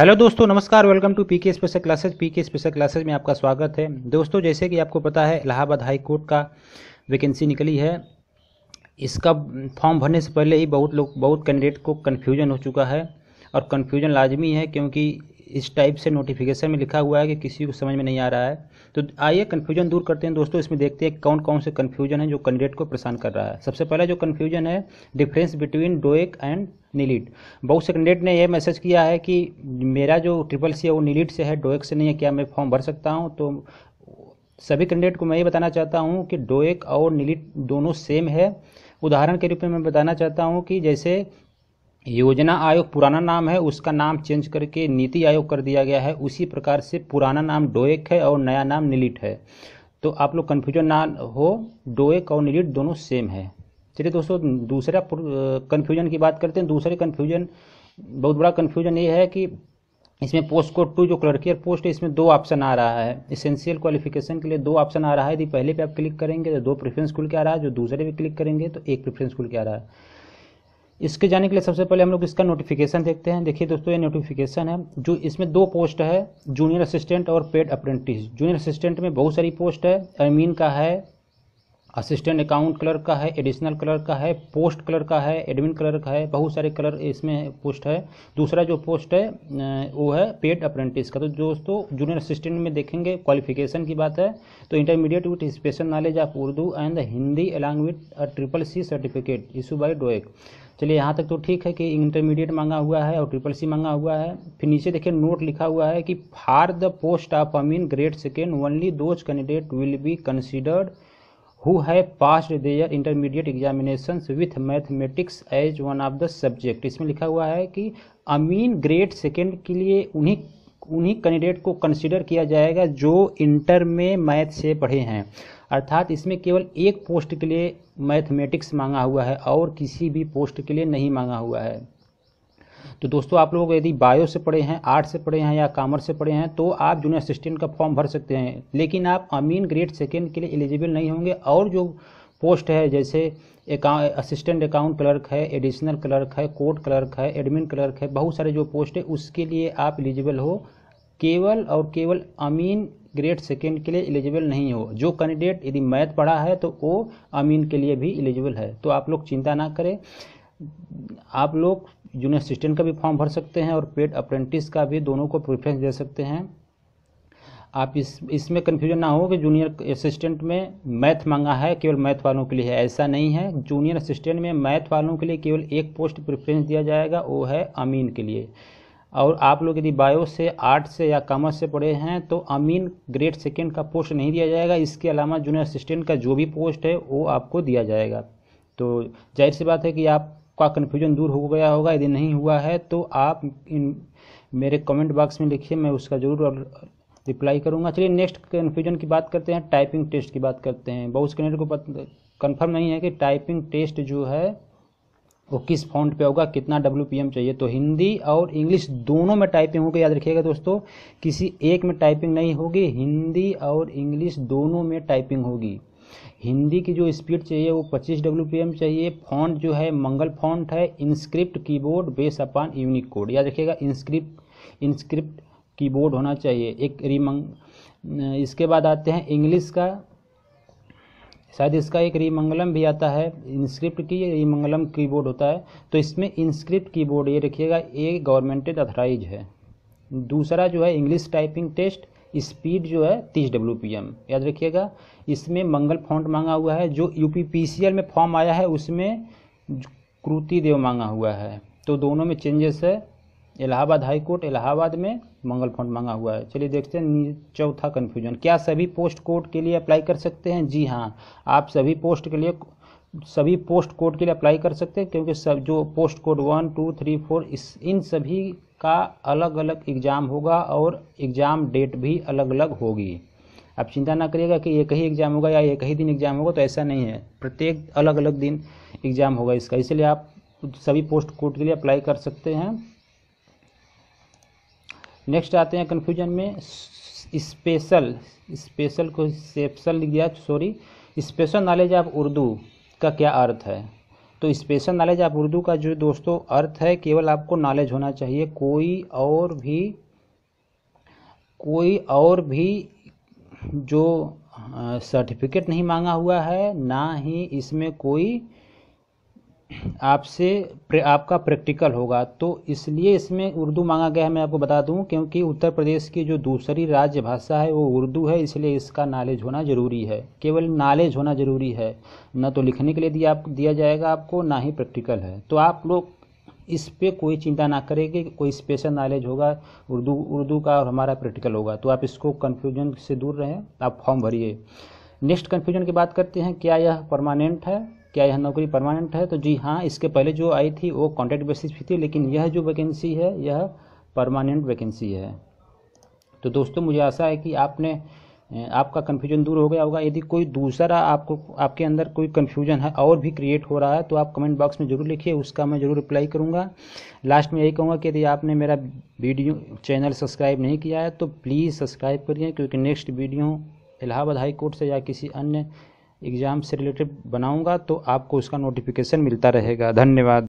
hello दोस्तों नमस्कार welcome to PK special classes PK special classes में आपका स्वागत है दोस्तों जैसे कि आपको पता है इलाहाबाद हाई कोर्ट का वैकेंसी निकली है इसका फॉर्म भरने से पहले ही बहुत लोग बहुत कैंडिडेट को कन्फ्यूजन हो चुका है और कन्फ्यूजन लाजमी है क्योंकि इस टाइप से नोटिफिकेशन में लिखा हुआ है कि किसी को समझ में नहीं आ रहा है तो आइए कन्फ्यूजन दूर करते हैं दोस्तों इसमें देखते हैं कौन कौन से कन्फ्यूजन है जो कैंडिडेट को परेशान कर रहा है सबसे पहला जो कन्फ्यूजन है difference between DOEACC and NIELIT बहुत से कैंडिडेट ने यह मैसेज किया है कि मेरा जो ट्रिपल सी है वो नीलिट से है डोएक से नहीं है क्या मैं फॉर्म भर सकता हूँ तो सभी कैंडिडेट को मैं ये बताना चाहता हूँ कि डोएक और नीलिट दोनों सेम है उदाहरण के रूप में मैं बताना चाहता हूँ कि जैसे योजना आयोग पुराना नाम है उसका नाम चेंज करके नीति आयोग कर दिया गया है उसी प्रकार से पुराना नाम डोएक है और नया नाम निलिट है तो आप लोग कन्फ्यूजन ना हो डोएक और निलिट दोनों सेम है चलिए दोस्तों दूसरा कन्फ्यूजन की बात करते हैं दूसरे कन्फ्यूजन बहुत बड़ा कन्फ्यूजन ये है कि इसमें पोस्ट कोड टू जो क्लर्कियर पोस्ट है इसमें दो ऑप्शन आ रहा है इसेंशियल क्वालिफिकेशन के लिए दो ऑप्शन आ रहा है यदि पहले पे आप क्लिक करेंगे तो दो प्रेफरेंस खुल के आ रहा है जो दूसरे पे क्लिक करेंगे तो एक प्रेफरेंस खुल के आ रहा है इसके जाने के लिए सबसे पहले हम लोग इसका नोटिफिकेशन देखते हैं देखिए दोस्तों ये नोटिफिकेशन है जो इसमें दो पोस्ट है जूनियर असिस्टेंट और पेड अप्रेंटिस जूनियर असिस्टेंट में बहुत सारी पोस्ट है अमीन का है असिस्टेंट अकाउंट क्लर्क का है एडिशनल क्लर्क का है पोस्ट क्लर्क का है एडमिन क्लर्क का है बहुत सारे कलर इसमें पोस्ट है दूसरा जो पोस्ट है वो है पेड अप्रेंटिस का तो दोस्तों जूनियर असिस्टेंट में देखेंगे क्वालिफिकेशन की बात है तो intermediate with special knowledge of Urdu and Hindi along with triple C certificate issue by DOEACC चलिए यहाँ तक तो ठीक है कि इंटरमीडिएट मांगा हुआ है और ट्रिपल सी मांगा हुआ है फिर नीचे देखिए नोट लिखा हुआ है कि फार द पोस्ट ऑफ अमीन grade second only those candidate will be considered who है pass their intermediate examination with mathematics as one of the subject इसमें लिखा हुआ है कि अमीन ग्रेड सेकेंड के लिए उन्हीं उन्हीं कैंडिडेट को कंसिडर किया जाएगा जो इंटर में मैथ से पढ़े हैं अर्थात इसमें केवल एक पोस्ट के लिए मैथमेटिक्स मांगा हुआ है और किसी भी पोस्ट के लिए नहीं मांगा हुआ है तो दोस्तों आप लोग यदि बायो से पढ़े हैं आर्ट से पढ़े हैं या कॉमर्स से पढ़े हैं तो आप जूनियर असिस्टेंट का फॉर्म भर सकते हैं लेकिन आप अमीन ग्रेड सेकेंड के लिए एलिजिबल नहीं होंगे और जो पोस्ट है जैसे असिस्टेंट अकाउंट क्लर्क है एडिशनल क्लर्क है कोर्ट क्लर्क है एडमिन क्लर्क है बहुत सारे जो पोस्ट है उसके लिए आप एलिजिबल हो केवल और केवल अमीन ग्रेड सेकेंड के लिए एलिजिबल नहीं हो जो कैंडिडेट यदि मैथ पढ़ा है तो वो अमीन के लिए भी एलिजिबल है तो आप लोग चिंता ना करें आप लोग जूनियर असिस्टेंट का भी फॉर्म भर सकते हैं और पेड अप्रेंटिस का भी दोनों को प्रेफरेंस दे सकते हैं आप इस इसमें कन्फ्यूजन ना हो कि जूनियर असिस्टेंट में मैथ मांगा है केवल मैथ वालों के लिए है ऐसा नहीं है जूनियर असिस्टेंट में मैथ वालों के लिए केवल एक पोस्ट प्रेफरेंस दिया जाएगा वो है अमीन के लिए और आप लोग यदि बायो से आर्ट से या कॉमर्स से पढ़े हैं तो अमीन ग्रेड सेकेंड का पोस्ट नहीं दिया जाएगा इसके अलावा जूनियर असिस्टेंट का जो भी पोस्ट है वो आपको दिया जाएगा तो जाहिर सी बात है कि आप आपका कन्फ्यूजन दूर हो गया होगा यदि नहीं हुआ है तो आप इन मेरे कमेंट बॉक्स में लिखिए मैं उसका ज़रूर रिप्लाई करूँगा चलिए नेक्स्ट कन्फ्यूजन की बात करते हैं टाइपिंग टेस्ट की बात करते हैं बहुत कैंडिडेट को कन्फर्म नहीं है कि टाइपिंग टेस्ट जो है वो किस फॉन्ट पे होगा कितना डब्ल्यू चाहिए तो हिंदी और इंग्लिश दोनों में टाइपिंग होगी याद रखिएगा दोस्तों किसी एक में टाइपिंग नहीं होगी हिंदी और इंग्लिश दोनों में टाइपिंग होगी हिंदी की जो स्पीड चाहिए वो 25 डब्ल्यू चाहिए फॉन्ट जो है मंगल फॉन्ट है InScript keyboard base upon unicode याद रखिएगा इंस्क्रिप्ट इंस्क्रिप्ट कीबोर्ड होना चाहिए एक रिमंग इसके बाद आते हैं इंग्लिश का शायद इसका एक रिमंगलम भी आता है इंस्क्रिप्ट की रिमंगलम कीबोर्ड होता है तो इसमें इंस्क्रिप्ट कीबोर्ड ये रखिएगा ये गवर्नमेंटेड अथराइज है दूसरा जो है इंग्लिश टाइपिंग टेस्ट स्पीड जो है तीस डब्ल्यू पी एम याद रखिएगा इसमें मंगल फॉन्ट मांगा हुआ है जो U P P C L में फॉर्म आया है उसमें कृति देव मांगा हुआ है तो दोनों में चेंजेस है इलाहाबाद हाई कोर्ट इलाहाबाद में मंगल फॉन्ट मांगा हुआ है चलिए देखते हैं चौथा कन्फ्यूजन क्या सभी पोस्ट कोड के लिए अप्लाई कर सकते हैं जी हाँ आप सभी पोस्ट के लिए सभी पोस्ट कोड के लिए अप्लाई कर सकते हैं क्योंकि सब जो post code one two three four इस इन सभी का अलग अलग एग्ज़ाम होगा और एग्ज़ाम डेट भी अलग अलग होगी आप चिंता ना करिएगा कि एक ही एग्ज़ाम होगा या एक ही दिन एग्ज़ाम होगा तो ऐसा नहीं है प्रत्येक अलग अलग दिन एग्ज़ाम होगा इसका इसलिए आप सभी पोस्ट कोड के लिए अप्लाई कर सकते हैं नेक्स्ट आते हैं कन्फ्यूजन में स्पेशल स्पेशल को सेप्सल लिख दिया sorry special knowledge of Urdu का क्या अर्थ है तो स्पेशल नॉलेज आप उर्दू का जो दोस्तों अर्थ है केवल आपको नॉलेज होना चाहिए कोई और भी कोई और भी जो सर्टिफिकेट नहीं मांगा हुआ है ना ही इसमें कोई आपसे आपका प्रैक्टिकल होगा तो इसलिए इसमें उर्दू मांगा गया है मैं आपको बता दूं क्योंकि उत्तर प्रदेश की जो दूसरी राज्य भाषा है वो उर्दू है इसलिए इसका नॉलेज होना ज़रूरी है केवल नॉलेज होना ज़रूरी है न तो लिखने के लिए दिया दिया जाएगा आपको ना ही प्रैक्टिकल है तो आप लोग इस पर कोई चिंता ना करेंगे कोई स्पेशल नॉलेज होगा उर्दू उर्दू का और हमारा प्रैक्टिकल होगा तो आप इसको कन्फ्यूजन से दूर रहें आप फॉर्म भरिए नेक्स्ट कन्फ्यूजन की बात करते हैं क्या यह परमानेंट है क्या यह नौकरी परमानेंट है तो जी हाँ इसके पहले जो आई थी वो कॉन्ट्रैक्ट बेसिस भी थी लेकिन यह जो वैकेंसी है यह परमानेंट वैकेंसी है तो दोस्तों मुझे आशा है कि आपने आपका कन्फ्यूजन दूर हो गया होगा यदि कोई दूसरा आपको आपके अंदर कोई कन्फ्यूजन है और भी क्रिएट हो रहा है तो आप कमेंट बॉक्स में जरूर लिखिए उसका मैं जरूर रिप्लाई करूँगा लास्ट में यही कहूँगा कि यदि आपने मेरा वीडियो चैनल सब्सक्राइब नहीं किया है तो प्लीज़ सब्सक्राइब करिए क्योंकि next video Allahabad high court से या किसी अन्य एग्ज़ाम से रिलेटेड बनाऊंगा तो आपको उसका नोटिफिकेशन मिलता रहेगा धन्यवाद